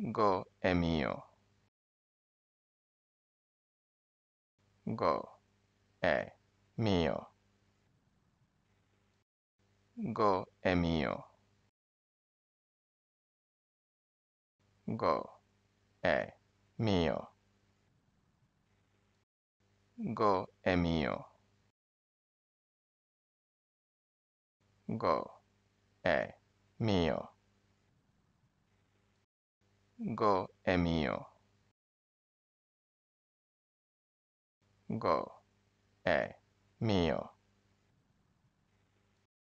Go è mio. Go è mio. Go è mio. Go è mio. Go è mio. Go è mio. Go è mio. Go è mio.